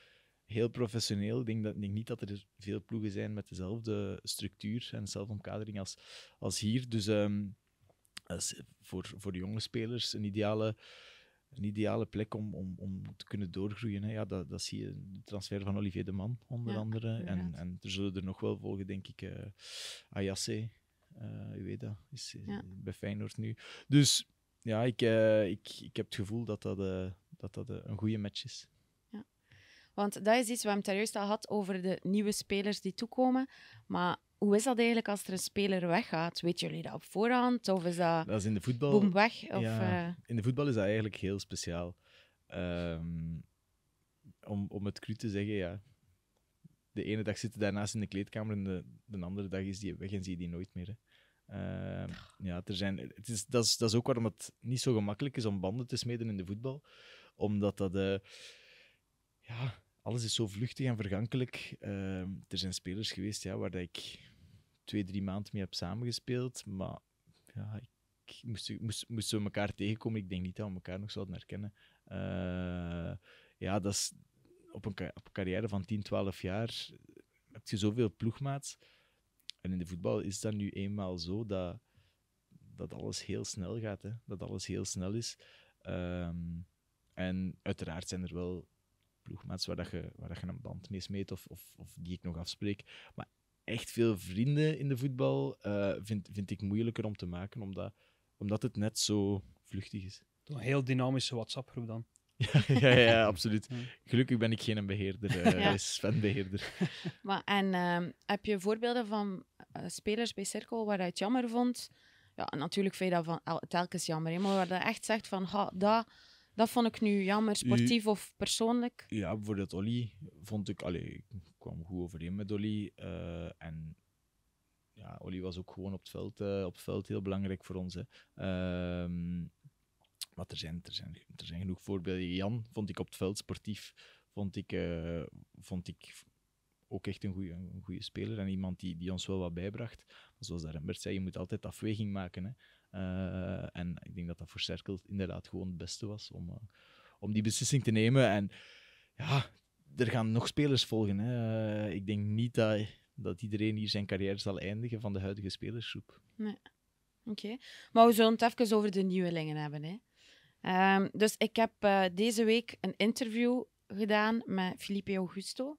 heel professioneel. Ik denk, dat, ik niet dat er veel ploegen zijn met dezelfde structuur en dezelfde omkadering als, als hier. Dus ehm, dat is voor, voor de jonge spelers een ideale, een ideale plek om, om, om te kunnen doorgroeien. Hè. Ja, dat, dat zie je in de transfer van Olivier de Man, onder andere. En, en er zullen er nog wel volgen, denk ik. Uh, eh, Ayasse, uh, eh, u weet dat, is eh, bij Feyenoord nu. Dus ja, ik, ik, ik heb het gevoel dat dat, dat, dat een goede match is. Ja. Want dat is iets wat we het juist al had over de nieuwe spelers die toekomen. Maar hoe is dat eigenlijk als er een speler weggaat? Weet jullie dat op voorhand? Of is dat, dat is in de voetbal, boom weg? Of, ja, eh? In de voetbal is dat eigenlijk heel speciaal. Ehm, om, om het cru te zeggen, ja. De ene dag zit hij daarnaast in de kleedkamer en de, de andere dag is die weg en zie je die nooit meer. Ehm, ja, er zijn, het is, dat, is, dat is ook waarom het niet zo gemakkelijk is om banden te smeden in de voetbal. Omdat dat... Eh, ja, alles is zo vluchtig en vergankelijk. Ehm, er zijn spelers geweest ja, waar ik twee, drie maanden mee heb samengespeeld. Maar ja, ik moest, moest, moesten we elkaar tegenkomen. Ik denk niet dat we elkaar nog zouden herkennen. Eh, ja, dat is op een, op een carrière van 10, 12 jaar heb je zoveel ploegmaats. En in de voetbal is dat nu eenmaal zo dat, dat alles heel snel gaat. Hè? Dat alles heel snel is. Ehm, en uiteraard zijn er wel ploegmaats waar, dat je, waar dat je een band mee of, of, of die ik nog afspreek. Maar echt veel vrienden in de voetbal eh, vind, vind ik moeilijker om te maken, omdat, omdat het net zo vluchtig is. Een heel dynamische WhatsApp-groep dan. ja, ja, ja, absoluut. Gelukkig ben ik geen beheerder, uh, ja. Sven-beheerder. Maar en ehm, heb je voorbeelden van eh, spelers bij Cirkel waar je het jammer vond? Ja, natuurlijk vind je dat van telkens jammer, maar waar je echt zegt van, dat dat vond ik nu jammer, sportief of persoonlijk. Ja, bijvoorbeeld Olly vond ik, allee, ik kwam goed overeen met Olly. Eh, en ja, Olly was ook gewoon op het veld, eh, op het veld heel belangrijk voor ons. Hè. Um, maar er zijn, er, zijn, er zijn genoeg voorbeelden. Jan vond ik op het veld sportief, vond ik, eh, vond ik ook echt een goede een goede speler en iemand die, die ons wel wat bijbracht. Zoals Rembert zei, je moet altijd afweging maken. Hè. Eh, en ik denk dat dat voor inderdaad gewoon het beste was om, eh, om die beslissing te nemen. En ja, er gaan nog spelers volgen. Hè. Eh, ik denk niet dat, dat iedereen hier zijn carrière zal eindigen van de huidige spelersgroep. Nee. Oké. Maar we zullen het even over de nieuwelingen hebben. Hè. Ehm, dus ik heb deze week een interview gedaan met Felipe Augusto.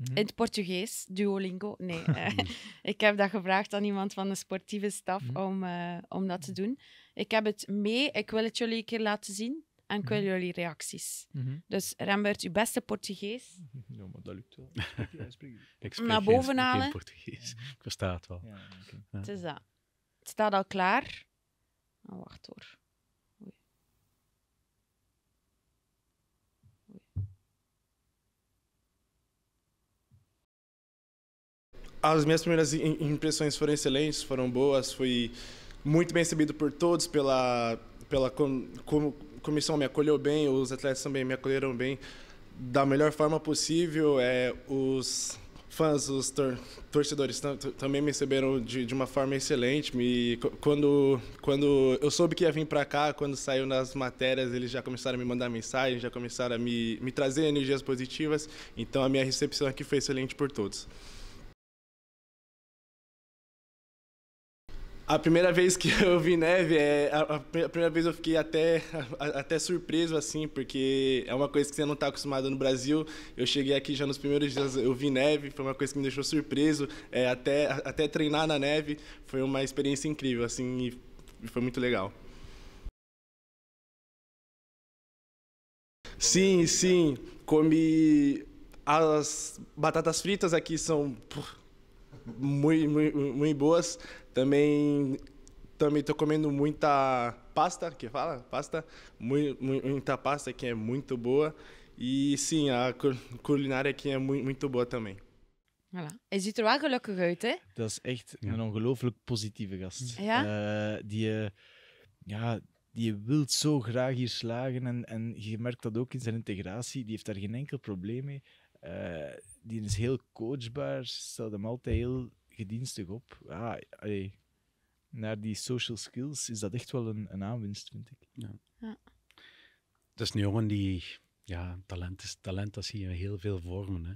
Mhm. In het Portugees, Duolingo. Nee, eh, ik heb dat gevraagd aan iemand van de sportieve staf mhm. om, eh, om dat te doen. Ik heb het mee, ik wil het jullie een keer laten zien en ik wil mhm. jullie reacties. Dus Rembert, uw beste Portugees. Ja, maar dat lukt wel. ik spreek Naar boven halen. Portugees. Ik versta het wel. Ja, Het is dat. Het staat al klaar. Oh, wacht hoor. As minhas primeiras impressões foram excelentes, foram boas, fui muito bem recebido por todos, pela, pela com, com, comissão me acolheu bem, os atletas também me acolheram bem, da melhor forma possível. É, os fãs, os tor torcedores também me receberam de, de, uma forma excelente. Me, quando, quando eu soube que ia vir para cá, quando saiu nas matérias, eles já começaram a me mandar mensagens, já começaram a me, me trazer energias positivas. Então a minha recepção aqui foi excelente por todos. A primeira vez que eu vi neve, é, a, a primeira vez eu fiquei até, a, até surpreso, assim, porque é uma coisa que você não está acostumado no Brasil. Eu cheguei aqui já nos primeiros dias, eu vi neve, foi uma coisa que me deixou surpreso. É, até, até treinar na neve foi uma experiência incrível, assim, e foi muito legal. Sim, sim, comi as batatas fritas aqui são muito, muito, boas. Também também tô comendo muita pasta, que fala? Pasta? Muito, muita pasta que é muito boa. E sim, a culinaria aqui é muito, muito boa também. Voilà. Hij ziet er wel gelukkig uit, hè? Dat is echt ja. een ongelooflijk positieve gast. Ja? Uh, die, uh, ja, die wil zo graag hier slagen. En, en je merkt dat ook in zijn integratie. Die heeft daar geen enkel probleem mee. Eh, die is heel coachbaar, stelt hem altijd heel gedienstig op. Ah, naar die social skills is dat echt wel een, een aanwinst, vind ik. Ja. ja. Dat is een jongen die, ja, talent, is, talent dat zie je in heel veel vormen. Hè.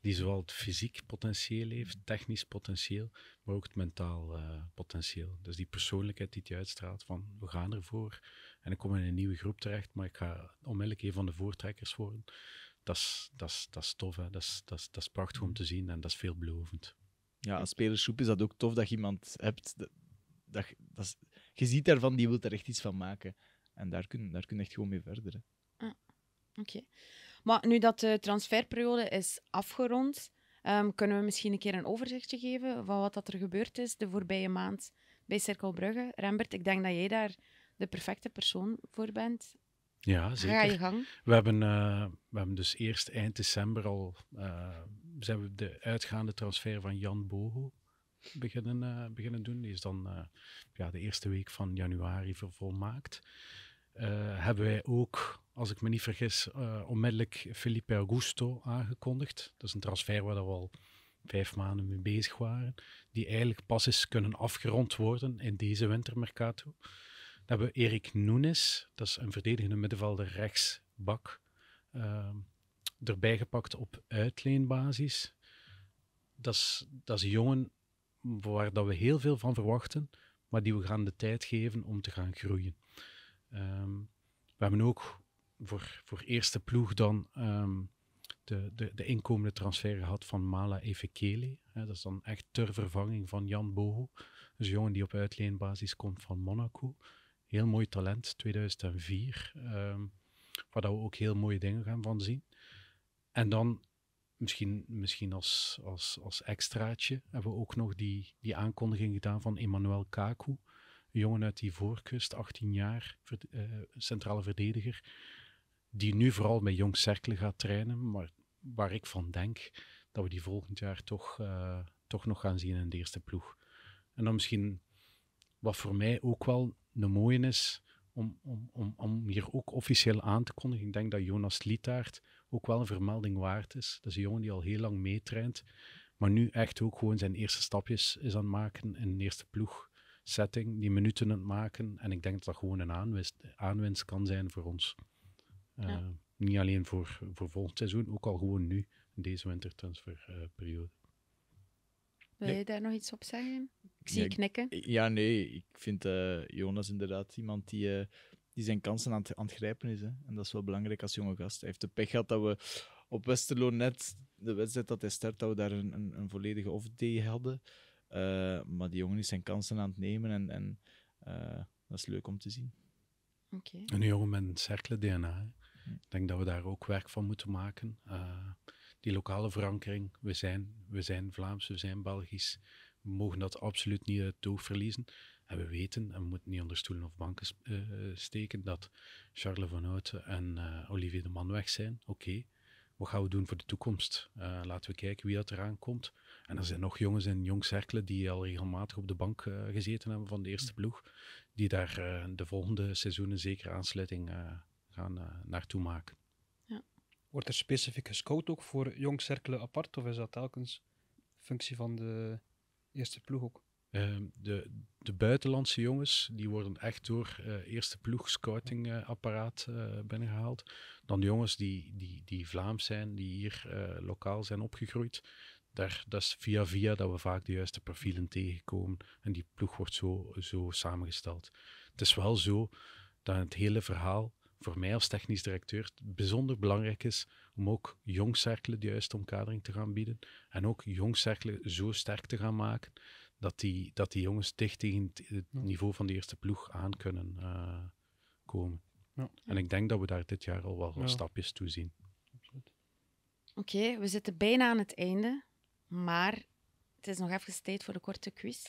Die zowel het fysiek potentieel heeft, technisch potentieel, maar ook het mentaal uh, potentieel. Dus die persoonlijkheid die je uitstraalt van we gaan ervoor. En ik kom in een nieuwe groep terecht, maar ik ga onmiddellijk een van de voortrekkers worden dat is, dat tof. Hè. Dat, is, dat, prachtig om te zien en dat is veelbelovend. Ja, als spelersgroep is dat ook tof dat je iemand hebt. Dat, dat, je ziet daarvan, die wil er echt iets van maken. En daar kun, daar kun je echt gewoon mee verder. Ah, oké. Maar nu dat de transferperiode is afgerond, ehm, kunnen we misschien een keer een overzichtje geven van wat dat er gebeurd is de voorbije maand bij Cirkel Brugge. Rembert, ik denk dat jij daar de perfecte persoon voor bent. Ja, zeker. We hebben, eh, we hebben dus eerst eind december al eh, zijn we de uitgaande transfer van Jan Boho beginnen, eh, beginnen doen. Die is dan ja, de eerste week van januari vervolmaakt. hebben wij ook, als ik me niet vergis, onmiddellijk Felipe Augusto aangekondigd. Dat is een transfer waar we al vijf maanden mee bezig waren. Die eigenlijk pas is kunnen afgerond worden in deze wintermercato hebben Erik Nunes, dat is een verdedigende middenvelder rechtsbak, uh, erbij gepakt op uitleenbasis. Dat is, dat is een jongen waar dat we heel veel van verwachten, maar die we gaan de tijd geven om te gaan groeien. Ehm, we hebben ook voor, voor eerste ploeg dan ehm, de, de, de inkomende transfer gehad van Mala Efekele. Dat is dan echt ter vervanging van Jan Boho, Dus een jongen die op uitleenbasis komt van Monaco heel mooi talent, 2004, um, ehm, waar dat we ook heel mooie dingen gaan van zien. En dan misschien, misschien als, als, als extraatje hebben we ook nog die, die aankondiging gedaan van Emmanuel Kaku, jongen uit die voorkust, 18 jaar, eh, centrale verdediger, die nu vooral met Jong Cercle gaat trainen, maar waar ik van denk dat we die volgend jaar toch, eh, toch nog gaan zien in de eerste ploeg. En dan misschien wat voor mij ook wel een mooie is om, om, om, om hier ook officieel aan te kondigen. Ik denk dat Jonas Lietaert ook wel een vermelding waard is. Dat is een jongen die al heel lang meetraint, maar nu echt ook gewoon zijn eerste stapjes is aan het maken in een eerste ploeg setting, die minuten aan het maken. En ik denk dat dat gewoon een aanwinst, aanwinst kan zijn voor ons. Eh, niet alleen voor, voor volgend seizoen, ook al gewoon nu, in deze wintertransferperiode. Uh, wil je daar nog iets op zeggen? Ik zie je knikken. Ja, nee, ik vind eh, Jonas inderdaad iemand die, eh, die zijn kansen aan het, aan grijpen is. Hè. En dat is wel belangrijk als jonge gast. Hij heeft de pech gehad dat we op Westerlo net de wedstrijd dat hij start, dat we daar een, een, volledige off-day hadden. Eh, maar die jongen is zijn kansen aan het nemen en, en dat is leuk om te zien. Een jongen met een cerkelen DNA. Hm. Ik denk dat we daar ook werk van moeten maken die lokale verankering. We zijn, we zijn Vlaams, we zijn Belgisch. We mogen dat absoluut niet uit het oog verliezen. En we weten, en we moeten niet onder stoelen of banken eh, eh, steken, dat Charles van Houten en eh, Olivier de Man weg zijn. Oké, wat gaan we doen voor de toekomst? laten we kijken wie dat eraan komt. En er zijn nog jongens in jong die al regelmatig op de bank gezeten hebben van de eerste ploeg, die daar de volgende seizoenen zeker aansluiting gaan naartoe maken. Wordt er specifiek gescout ook voor jong cirkelen apart, of is dat telkens functie van de eerste ploeg ook? Ehm, de, de, buitenlandse jongens die worden echt door uh, eerste ploeg scoutingapparaat eh, uh, eh, binnengehaald. Dan de jongens die, die, die Vlaams zijn, die hier lokaal zijn opgegroeid. Daar, dat is via via dat we vaak de juiste profielen tegenkomen. En die ploeg wordt zo, zo samengesteld. Het is wel zo dat het hele verhaal voor mij als technisch directeur bijzonder belangrijk is om ook jongcerkelen de juiste omkadering te gaan bieden. En ook jongcerkelen zo sterk te gaan maken dat die, dat die jongens dicht tegen het niveau van de eerste ploeg aan kunnen eh, komen. Ja. En ik denk dat we daar dit jaar al wel stapjes toe zien. Oké, we zitten bijna aan het einde, maar het is nog even tijd voor de korte quiz.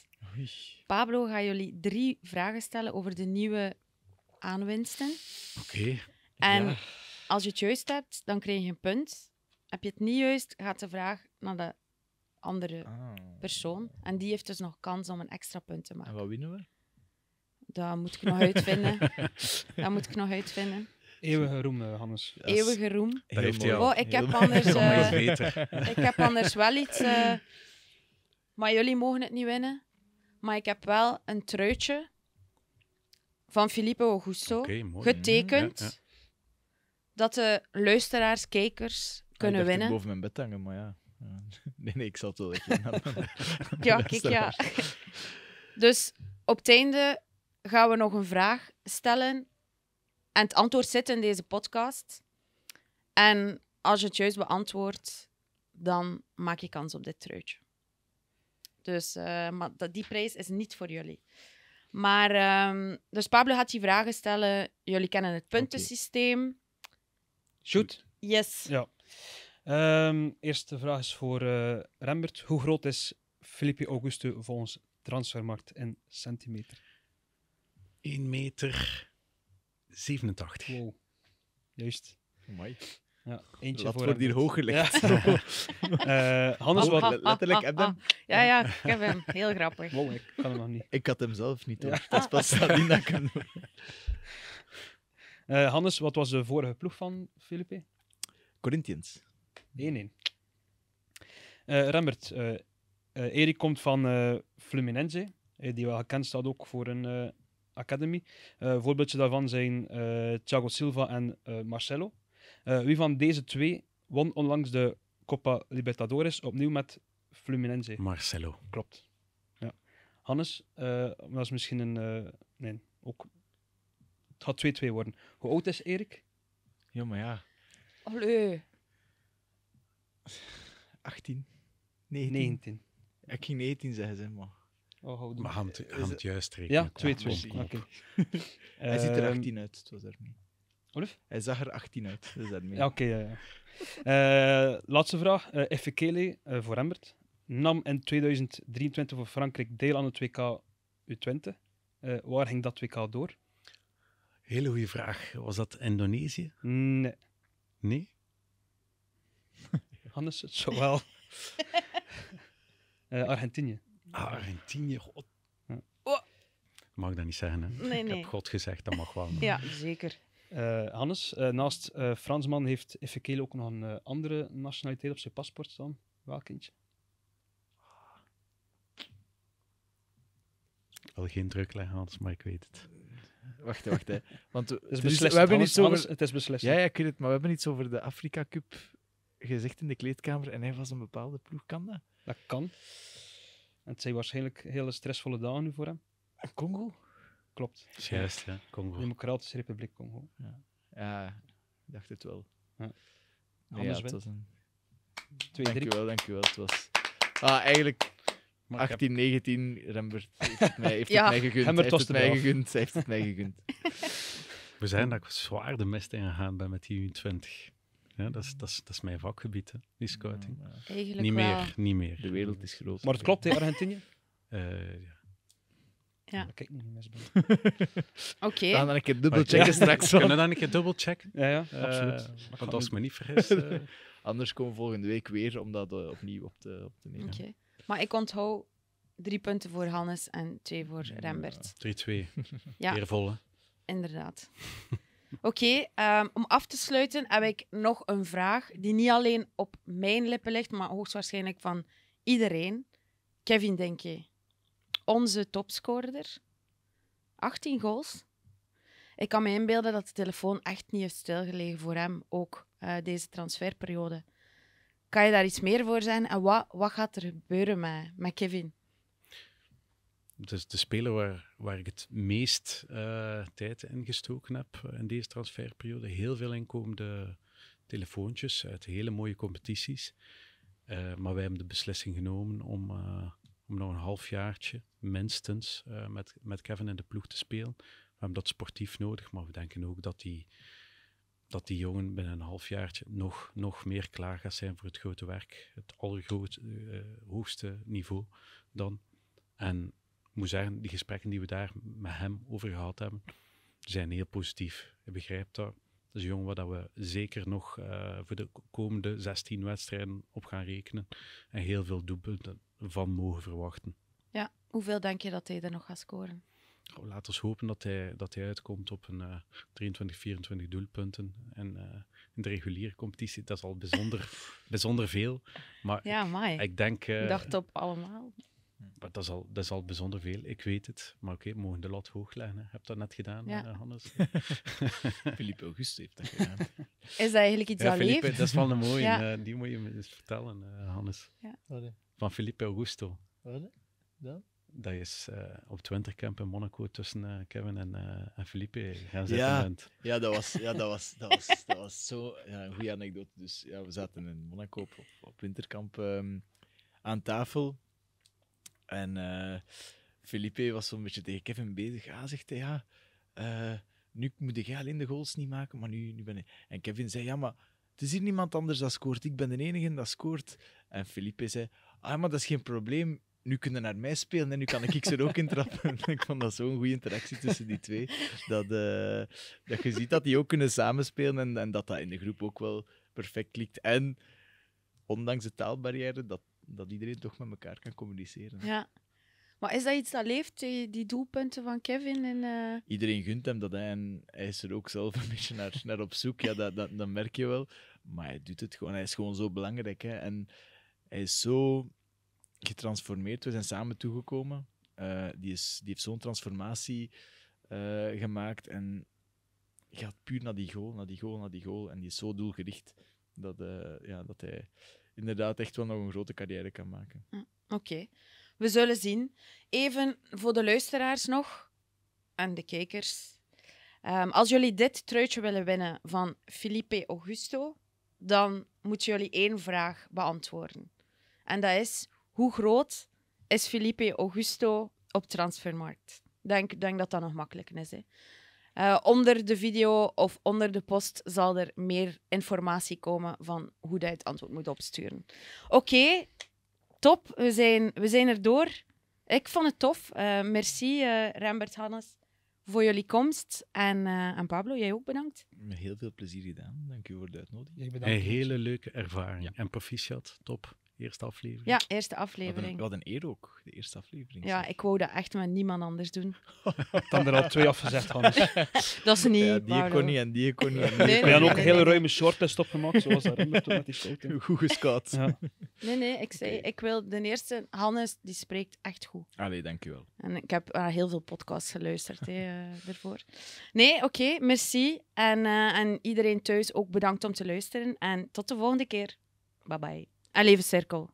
Pablo gaat jullie drie vragen stellen over de nieuwe aanwinsten. Oké. En als je het juist hebt, dan krijg je een punt. Heb je het niet juist, gaat de vraag naar de andere ah. persoon. En die heeft dus nog kans om een extra punt te maken. En wat winnen we? Dat moet ik nog uitvinden. dat moet ik nog uitvinden. Eeuwige roem, eh, Hannes. Eeuwige roem. Dat heeft hij al. ik, heb anders, eh, ik heb anders wel iets... Eh, maar jullie mogen het niet winnen. Maar ik heb wel een truitje van Filippo Augusto, getekend, dat de luisteraars, kijkers ah, kunnen winnen. boven mijn bed hangen, maar ja. Nee, nee, ik het wel Ja, kijk, ja. Dus op het einde gaan we nog een vraag stellen. En het antwoord zit in deze podcast. En als je het juist beantwoordt, dan maak je kans op dit truitje. Dus eh, maar die prijs is niet voor jullie. Maar ehm, dus Pablo gaat die vragen stellen. Jullie kennen het puntensysteem. Shoot. Yes. Ja. Ehm, eerste vraag is voor eh, Rembert. Hoe groot is Filippi Auguste volgens transfermarkt in centimeter? 1 meter 87. Wow. Juist. Mooi. Ja, eentje voor wordt hier hoog Ja. Eh, Hannes, wat... Letterlijk, heb hem? Ah, ah, ah. Ja, ja, ik heb hem. Heel grappig. ik kan hem nog niet. Ik had hem zelf niet, hoor. Dat is pas nadien dat ik eh, Hannes, wat was de vorige ploeg van Felipe? Corinthians. 1-1. Uh, eh, Rembert, Erik komt van Fluminense, die wel gekend staat ook voor een academy. voorbeeldje daarvan zijn Thiago Silva en Marcelo. Eh, wie van deze twee won onlangs de Copa Libertadores opnieuw met Fluminense? Marcelo. Klopt. Ja. Hannes, was eh, misschien een. Eh, nee, ook. Het gaat 2-2 worden. Hoe oud is Erik? Ja, maar ja. Allee. 18. 19. 19. Ik ging 19 zeggen, zeg maar. Oh, maar gaan het, juist rekenen. Ja, 2-2. Okay. Hij ziet er 18 ehm, uit, het was niet. Hij zag er 18 uit, dus Ja, oké. ja, ja. Eh, laatste vraag. Uh, eh, Kele eh, voor Embert. Nam in 2023 voor Frankrijk deel aan het WK U20. waar ging dat WK door? Hele goede vraag. Was dat Indonesië? Nee. Nee? Hannes, het zo wel. Argentinië. Ah, Argentinië. God. Oh. Mag Mag dat niet zeggen, hè? Nee, Ik heb God gezegd, dat mag wel. Ja, zeker. Eh, Hannes, eh, naast eh, Fransman heeft Efekeel ook nog een andere nationaliteit op zijn paspoort staan. Welk kindje? Wel geen druk leggen, Hans, maar ik weet het. Wacht, wacht, hè. Want het is beslist, we hebben het is beslist. Ja, ja, ik weet het, maar we hebben iets over de Afrika Cup gezegd in de kleedkamer en hij was een bepaalde ploeg. Kan dat? Dat kan. En het zijn waarschijnlijk hele stressvolle dagen nu voor hem. En Congo? Klopt. Juist, ja. Congo. Democratische Republiek Congo. Ja, ik dacht het wel. Ja. Anders het was een... wel, Het was... Ah, eigenlijk 18, 19, Rembert heeft het mij, gegund. Rembert heeft het mij gegund. heeft het mij gegund. We zijn daar zwaar de mest in gegaan bij met die U20. Ja, dat, is, dat, is, mijn vakgebied, hè, die scouting. niet meer, niet meer. De wereld is groot. Maar het klopt, hè, Argentinië? Uh, ja. Ja. Dat ik nog niet mis ben. Oké. Dan Dan ik het dubbelchecken straks. kunnen dan een keer dubbelchecken. Ja, ja, eh, absoluut. want als ik me niet vergis. Eh, Anders komen we volgende week weer om dat eh, opnieuw op te, op te nemen. Oké. Maar ik onthoud drie punten voor Hannes en twee voor Rembert. Drie 2 ja. Inderdaad. Oké, ehm, om af te sluiten heb ik nog een vraag die niet alleen op mijn lippen ligt, maar hoogstwaarschijnlijk van iedereen. Kevin je? onze topscorer. 18 goals. Ik kan me inbeelden dat de telefoon echt niet heeft stilgelegen voor hem, ook eh, deze transferperiode. Kan je daar iets meer voor zijn? En wat, wat gaat er gebeuren met, met Kevin? Dus de speler waar, waar ik het meest eh, tijd in gestoken heb eh, in deze transferperiode. Heel veel inkomende telefoontjes uit hele mooie competities. maar wij hebben de beslissing genomen om om nog een halfjaartje minstens eh, met, met Kevin in de ploeg te spelen. We hebben dat sportief nodig, maar we denken ook dat die, dat die jongen binnen een halfjaartje nog, nog meer klaar gaat zijn voor het grote werk. Het allergrootste, eh, hoogste niveau dan. En ik moet zeggen, die gesprekken die we daar met hem over gehad hebben, zijn heel positief. Hij begrijpt dat. Dat is een jongen waar we zeker nog eh, voor de komende 16 wedstrijden op gaan rekenen. En heel veel doelpunten van mogen verwachten. Ja, hoeveel denk je dat hij er nog gaat scoren? Oh, we hopen dat hij, dat hij uitkomt op een 23, eh, 24 doelpunten. En eh, in de reguliere competitie, dat is al bijzonder, bijzonder veel. Maar ja, ik, ik, denk... Uh, dacht op allemaal. Hm. Maar dat, is al, dat is al bijzonder veel, ik weet het. Maar oké, we mogen de lat hoog leggen. Hè? Heb dat net gedaan, eh, Hannes? Philippe August heeft dat gedaan. Is dat eigenlijk iets ja, Philippe, Dat is wel een mooie. Eh, die moet je me eens vertellen, eh, Hannes. Ja. Van Philippe Augusto. Dat is op op winterkamp in Monaco tussen Kevin en, en Philippe gaan zitten. Ja, bent. ja, dat, was, ja dat, was, dat, was, dat was zo ja, een goede anekdote. Dus ja, we zaten in Monaco op, Winterkamp ehm, aan tafel. En uh, was zo'n beetje tegen Kevin bezig. Ah, hij zegt ja, eh, nu moet jij alleen de goals niet maken, maar nu, nu ben ik... En Kevin zei, ja, maar het is hier niemand anders dat scoort. Ik ben de enige dat scoort. En Felipe zei, ah, maar dat is geen probleem. Nu kunnen naar mij spelen en nu kan ik ze er ook in trappen. ik vond dat zo'n goede interactie tussen die twee. Dat, eh, dat je ziet dat die ook kunnen samenspelen en, en dat dat in de groep ook wel perfect klikt. En ondanks de taalbarrière, dat dat iedereen toch met elkaar kan communiceren. Ja. Maar is dat iets dat leeft, die, die doelpunten van Kevin? En, eh, Iedereen gunt hem dat hij, en hij is er ook zelf een beetje naar, op zoek. Ja, dat, dat, dat, merk je wel. Maar hij doet het gewoon. Hij is gewoon zo belangrijk. Hè. En hij is zo getransformeerd. We zijn samen toegekomen. Uh, die, is, die heeft zo'n transformatie eh, gemaakt. En gaat puur naar die goal, naar die goal, naar die goal. En die is zo doelgericht dat, ja, dat hij inderdaad echt wel nog een grote carrière kan maken. Hm, oké, we zullen zien. Even voor de luisteraars nog en de kijkers. Ehm, als jullie dit truitje willen winnen van Felipe Augusto, dan moeten jullie één vraag beantwoorden. En dat is: hoe groot is Felipe Augusto op transfermarkt? Ik denk, denk dat dat nog makkelijk is. Hè? Eh, onder de video of onder de post zal er meer informatie komen van hoe dat je het antwoord moet opsturen. Oké, top. We zijn, we zijn er door. Ik vond het tof. Eh, merci, uh, Rembert Hannes, voor jullie komst. En, Pablo, jij ook bedankt. Heel veel plezier gedaan. Dank u voor de uitnodiging. Een hele leuke ervaring. Ja. En proficiat, top. Eerste aflevering. Ja, eerste aflevering. Wat een, een eer ook, de eerste aflevering. Ja, ik wou dat echt met niemand anders doen. Dan er al twee afgezegd, Hans. dat is niet. Ja, die kon niet en die kon niet. We die ook een hele ruime shortlist opgemaakt, zoals daaronder toen dat die Goed gescout. Ja. Nee, nee, ik zei, ik wil de eerste, Hannes, die spreekt echt goed. Allee, dankjewel. En ik heb eh, heel veel podcasts geluisterd eh, ervoor. Nee, oké, merci. En, eh, en iedereen thuis ook bedankt om te luisteren. En tot de volgende keer. Bye bye. Een Levenscirkel.